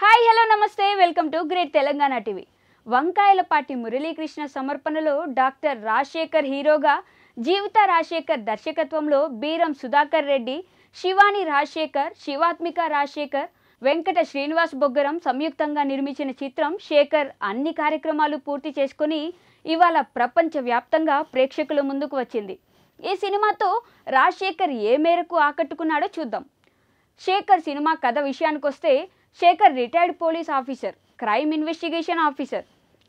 hi hello నమస్తే welcome to great Telangana TV Vankayalapati Muralikrishna సమర్పణలో doctor Rajasekhar హీరోగా జీవిత రాజశేఖర్ దర్శకత్వంలో బీరం సుధాకర్ రెడ్డి శివాని రాజశేఖర్ శివాత్మిక రాజశేఖర్ వెంకట శ్రీనివాస్ బొగ్గరం సంయుక్తంగా నిర్మించిన చిత్రం శేఖర్ అన్ని కార్యక్రమాలు పూర్తి చేసుకుని ఇవాళ ప్రపంచవ్యాప్తంగా ప్రేక్షకుల ముందుకు వచ్చింది ఈ సినిమాతో రాజశేఖర్ ఏ మేరకు ఆకట్టుకున్నాడో చూద్దాం శేఖర్ సినిమా కథ విషయానికి వస్తే Sekhar retired police officer crime investigation officer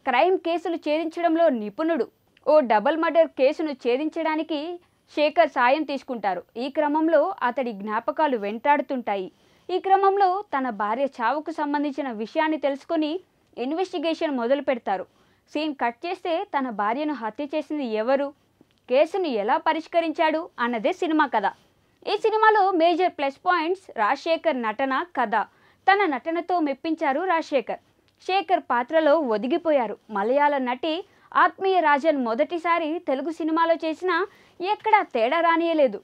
crime కేసులు ఛేదించడంలో నిపుణుడు ఓ డబల్ మర్డర్ కేసును ఛేదించడానికి శేఖర్ సాయం తీసుకుంటారు ఈ క్రమంలో అతడి జ్ఞాపకాలు వెంటాడుతుంటాయి ఈ క్రమంలో తన భార్య చావుకు సంబంధించిన విషయాన్ని తెలుసుకుని ఇన్వెస్టిగేషన్ మొదలు పెడతారు సీన్ కట్ చేస్తే తన భార్యను హత్య చేసింది ఎవరు కేసును ఎలా పరిష్కరించాడు అన్నదే సినిమా కథ ఈ సినిమాలో మేజర్ ప్లస్ పాయింట్స్ రాజశేఖర్ నటన కథ తన నటనతో మెప్పించారు రాజశేఖర్ శేఖర్ పాత్రలో ఒదిగిపోయారు మలయాళ నటి ఆత్మీయ రాజన్ మొదటిసారి తెలుగు సినిమాలో చేసినా ఎక్కడా తేడా రానియలేదు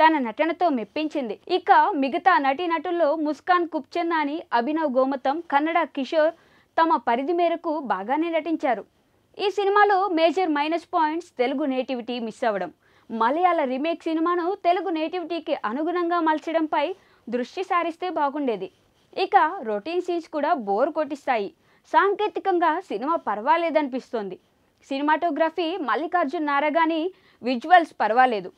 తన నటనతో మెప్పించింది ఇక మిగతా నటుల్లో ముస్కాన్ కుప్చందాని అభినవ్ గోమతం కన్నడ కిషోర్ తమ పరిధి మేరకు బాగానే నటించారు ఈ సినిమాలో major minus points Telugu nativity miss అవ్వడం మలయాళ రీమేక్ సినిమాను తెలుగు నేటివిటీకి అనుగుణంగా మలచడంపై దృష్టి సారిస్తే బాగుండేది ఇక రొటీన్ సీన్స్ కూడా బోర్ కొట్టిస్తాయి సాంకేతికంగా సినిమా పర్వాలేదనిపిస్తోంది సినిమాటోగ్రఫీ మల్లికార్జున్ నారగాని విజువల్స్ పర్వాలేదు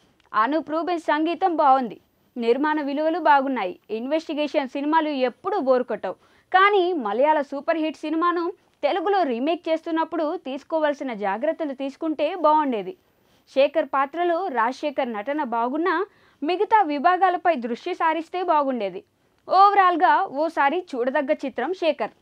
అనూప్ రూబెన్ సంగీతం బాగుంది నిర్మాణ విలువలు బాగున్నాయి ఇన్వెస్టిగేషన్ సినిమాలు ఎప్పుడూ బోర్ కొట్టవు కానీ మలయాళ సూపర్ హిట్ సినిమాను తెలుగులో రీమేక్ చేస్తున్నప్పుడు తీసుకోవాల్సిన జాగ్రత్తలు తీసుకుంటే బాగుండేది శేఖర్ పాత్రలు రాజశేఖర్ నటన బాగున్నా మిగతా విభాగాలపై దృష్టి సారిస్తే బాగుండేది ఓవరాల్గా ఓసారి చూడదగ్గ చిత్రం శేఖర్